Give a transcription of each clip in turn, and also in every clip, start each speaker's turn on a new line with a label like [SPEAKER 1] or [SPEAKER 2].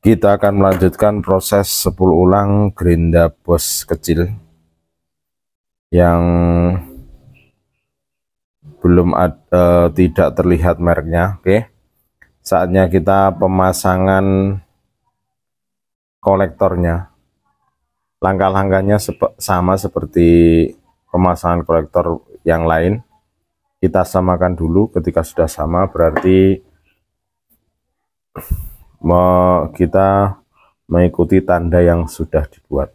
[SPEAKER 1] kita akan melanjutkan proses 10 ulang gerinda bos kecil yang belum ada, eh, tidak terlihat mereknya oke okay. saatnya kita pemasangan kolektornya langkah-langkahnya sep sama seperti pemasangan kolektor yang lain kita samakan dulu ketika sudah sama berarti me, kita mengikuti tanda yang sudah dibuat.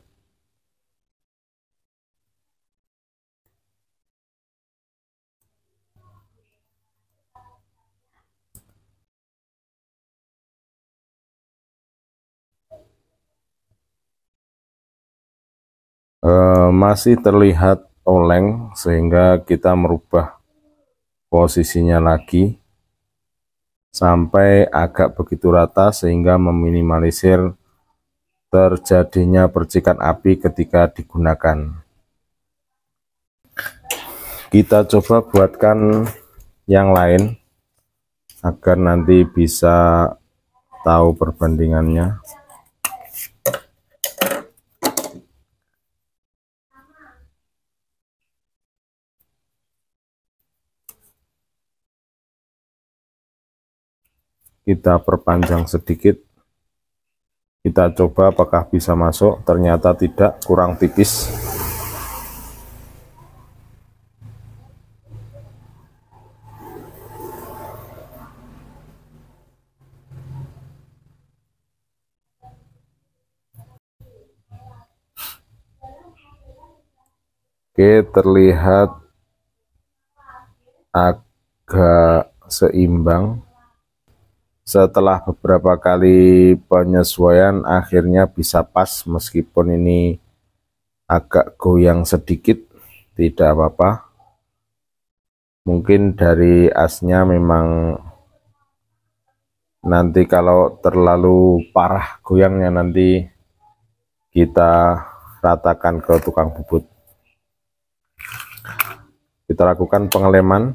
[SPEAKER 1] E, masih terlihat oleng sehingga kita merubah posisinya lagi sampai agak begitu rata sehingga meminimalisir terjadinya percikan api ketika digunakan kita coba buatkan yang lain agar nanti bisa tahu perbandingannya kita perpanjang sedikit kita coba apakah bisa masuk ternyata tidak kurang tipis Oke, terlihat agak seimbang setelah beberapa kali penyesuaian akhirnya bisa pas meskipun ini agak goyang sedikit tidak apa-apa mungkin dari asnya memang nanti kalau terlalu parah goyangnya nanti kita ratakan ke tukang bubut kita lakukan pengeleman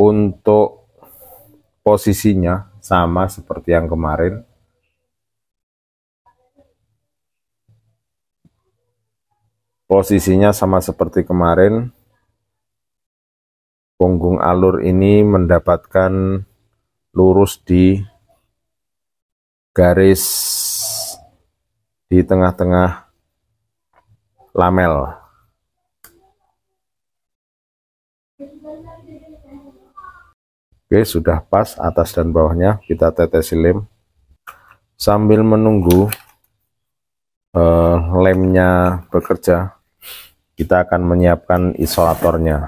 [SPEAKER 1] untuk posisinya sama seperti yang kemarin posisinya sama seperti kemarin punggung alur ini mendapatkan lurus di garis di tengah-tengah lamel Oke sudah pas atas dan bawahnya kita tetesi lem sambil menunggu eh, lemnya bekerja kita akan menyiapkan isolatornya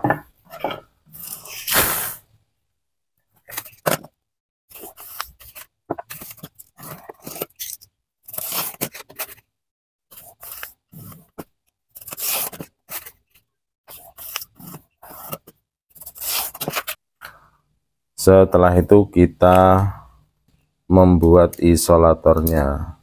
[SPEAKER 1] setelah itu kita membuat isolatornya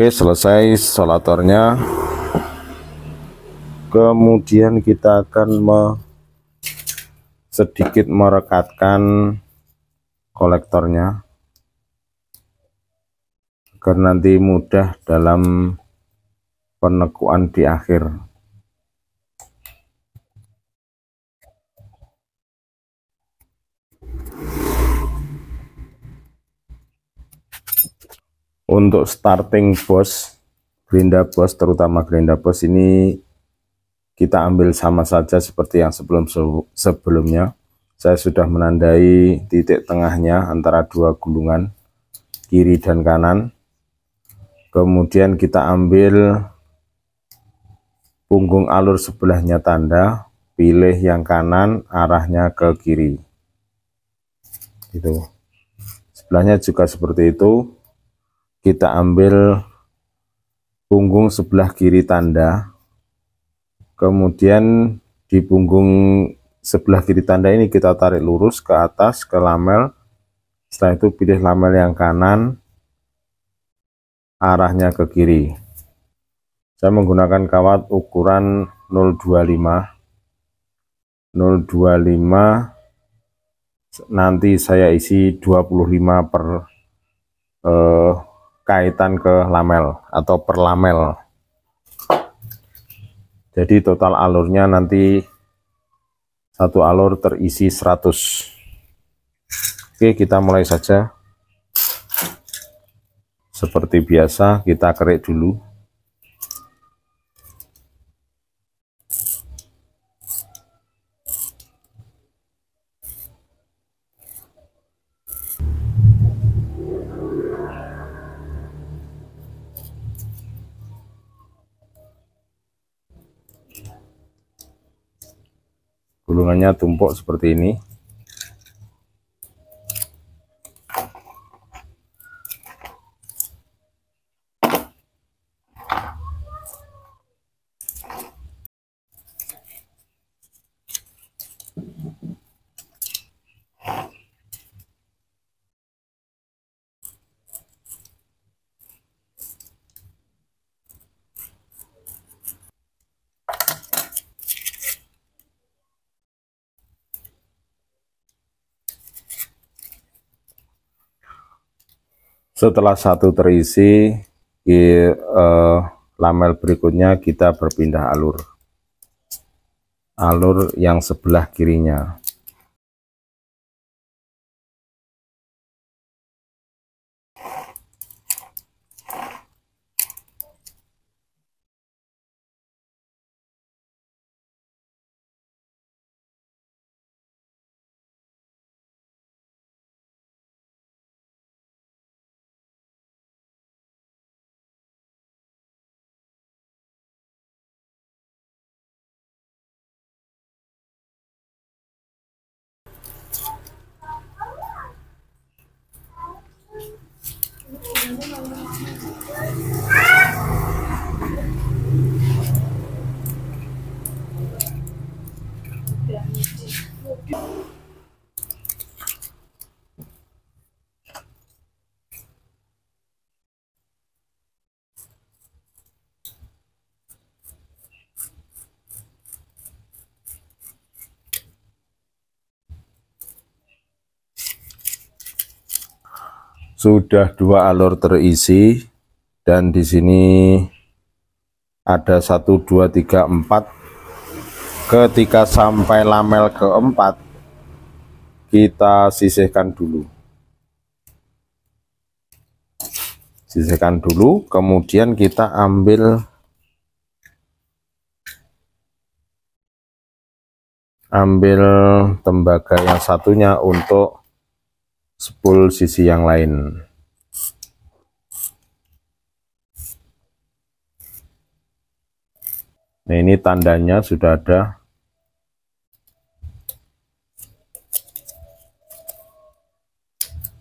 [SPEAKER 1] Oke selesai solatornya kemudian kita akan me sedikit merekatkan kolektornya agar nanti mudah dalam penekuan di akhir untuk starting post gerinda post terutama gerinda post ini kita ambil sama saja seperti yang sebelum sebelumnya saya sudah menandai titik tengahnya antara dua gulungan kiri dan kanan kemudian kita ambil punggung alur sebelahnya tanda pilih yang kanan arahnya ke kiri itu sebelahnya juga seperti itu kita ambil punggung sebelah kiri tanda kemudian di punggung sebelah kiri tanda ini kita tarik lurus ke atas ke lamel setelah itu pilih lamel yang kanan arahnya ke kiri saya menggunakan kawat ukuran 025 025 nanti saya isi 25 per eh, kaitan ke lamel atau perlamel jadi total alurnya nanti satu alur terisi 100 oke kita mulai saja seperti biasa kita kerik dulu gulungannya tumpuk seperti ini Setelah satu terisi, eh, lamel berikutnya kita berpindah alur. Alur yang sebelah kirinya. sudah dua alur terisi dan di sini ada satu dua tiga empat. ketika sampai lamel keempat kita sisihkan dulu sisihkan dulu kemudian kita ambil ambil tembaga yang satunya untuk spool sisi yang lain Nah, ini tandanya sudah ada.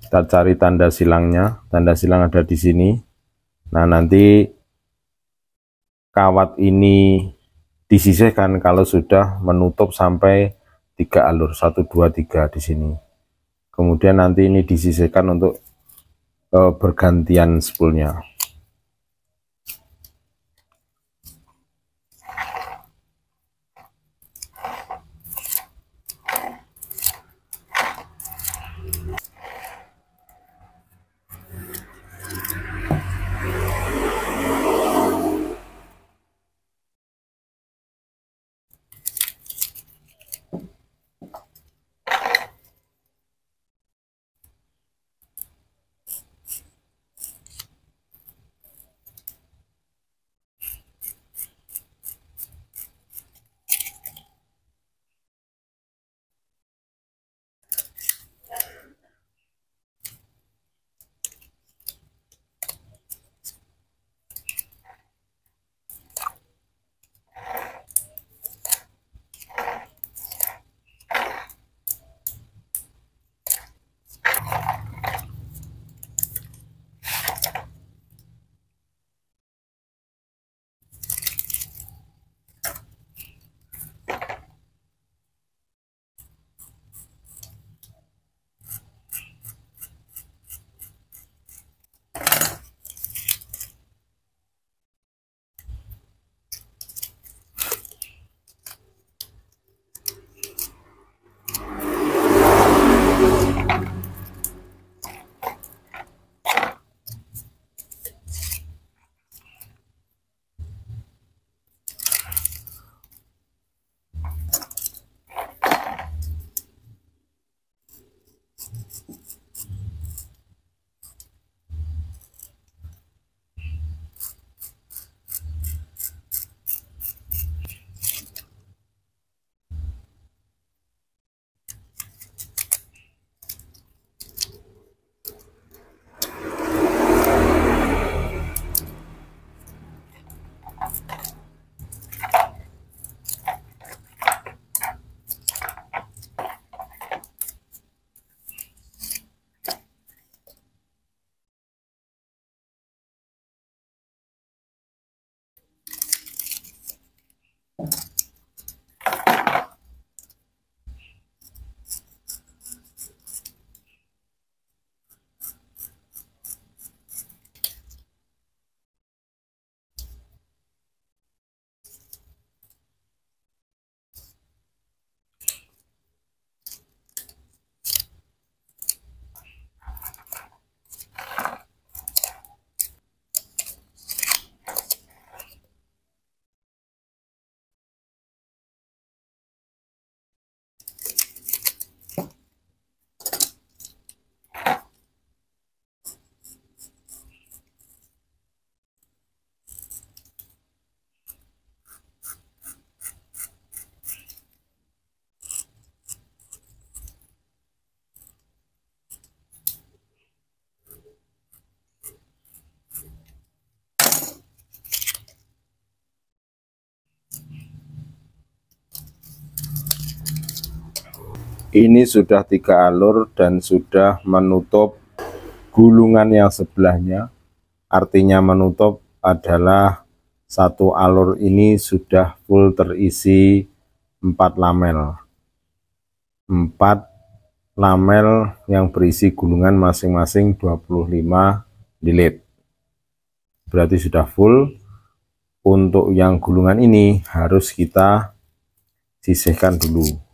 [SPEAKER 1] Kita cari tanda silangnya. Tanda silang ada di sini. Nah, nanti kawat ini disisihkan kalau sudah menutup sampai tiga alur. satu dua tiga di sini. Kemudian nanti ini disisihkan untuk eh, bergantian spoolnya. ini sudah tiga alur dan sudah menutup gulungan yang sebelahnya artinya menutup adalah satu alur ini sudah full terisi empat lamel empat lamel yang berisi gulungan masing-masing 25 dilit berarti sudah full untuk yang gulungan ini harus kita sisihkan dulu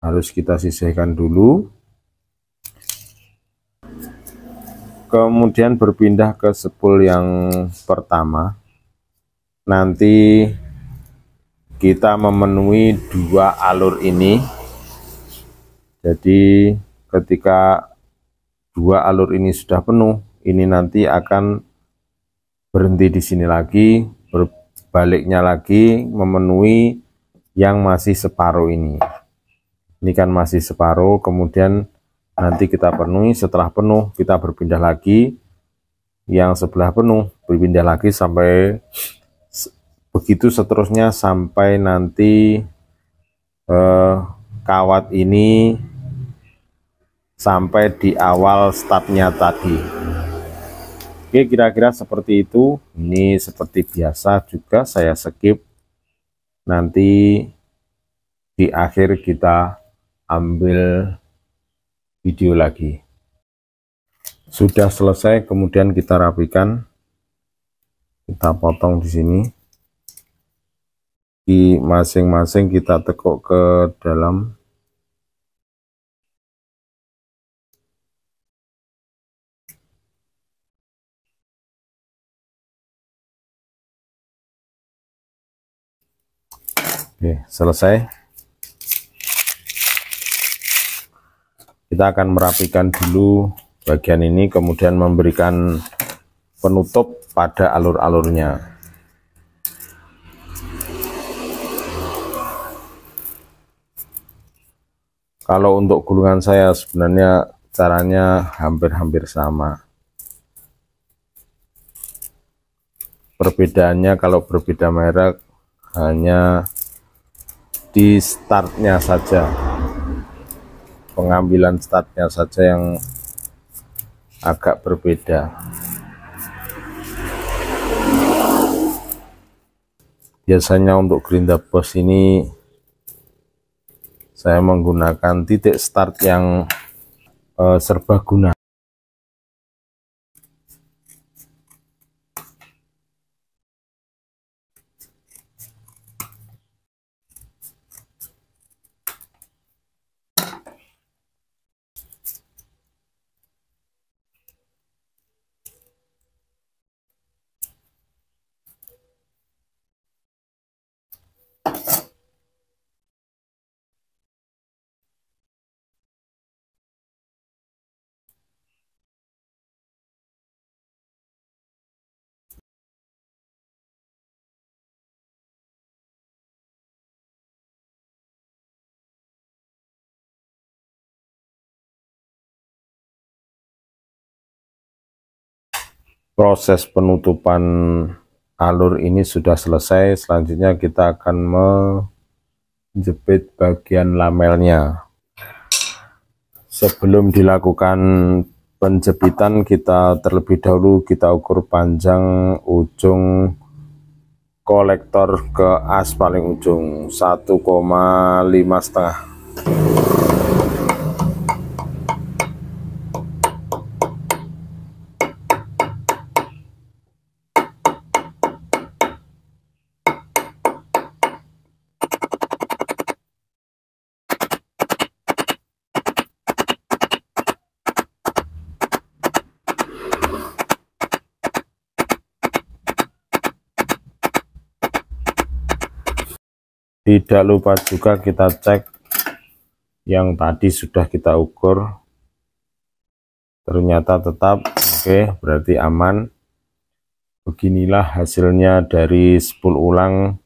[SPEAKER 1] harus kita sisihkan dulu kemudian berpindah ke sepul yang pertama nanti kita memenuhi dua alur ini jadi ketika dua alur ini sudah penuh ini nanti akan berhenti di sini lagi berbaliknya lagi memenuhi yang masih separuh ini ini kan masih separuh kemudian nanti kita penuhi setelah penuh kita berpindah lagi yang sebelah penuh berpindah lagi sampai begitu seterusnya sampai nanti eh, kawat ini sampai di awal startnya tadi oke kira-kira seperti itu ini seperti biasa juga saya skip nanti di akhir kita ambil video lagi sudah selesai kemudian kita rapikan kita potong di sini di masing-masing kita tekuk ke dalam Oke, selesai. kita akan merapikan dulu bagian ini kemudian memberikan penutup pada alur-alurnya kalau untuk gulungan saya sebenarnya caranya hampir-hampir sama perbedaannya kalau berbeda merek hanya di startnya saja pengambilan startnya saja yang agak berbeda biasanya untuk gerinda bos ini saya menggunakan titik start yang serba eh, serbaguna proses penutupan alur ini sudah selesai selanjutnya kita akan menjepit bagian lamelnya sebelum dilakukan penjepitan kita terlebih dahulu kita ukur panjang ujung kolektor ke as paling ujung 1,5 setengah tidak lupa juga kita cek yang tadi sudah kita ukur ternyata tetap oke okay, berarti aman beginilah hasilnya dari 10 ulang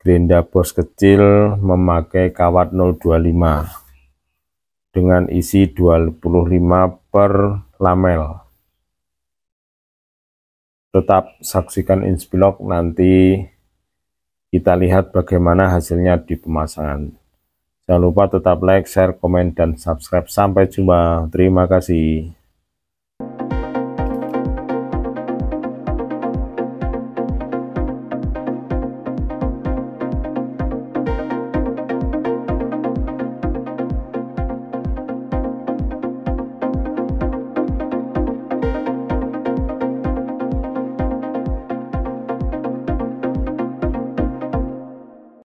[SPEAKER 1] gerinda bos kecil memakai kawat 025 dengan isi 25 per lamel tetap saksikan inspilok nanti kita lihat bagaimana hasilnya di pemasangan. Jangan lupa tetap like, share, komen, dan subscribe. Sampai jumpa. Terima kasih.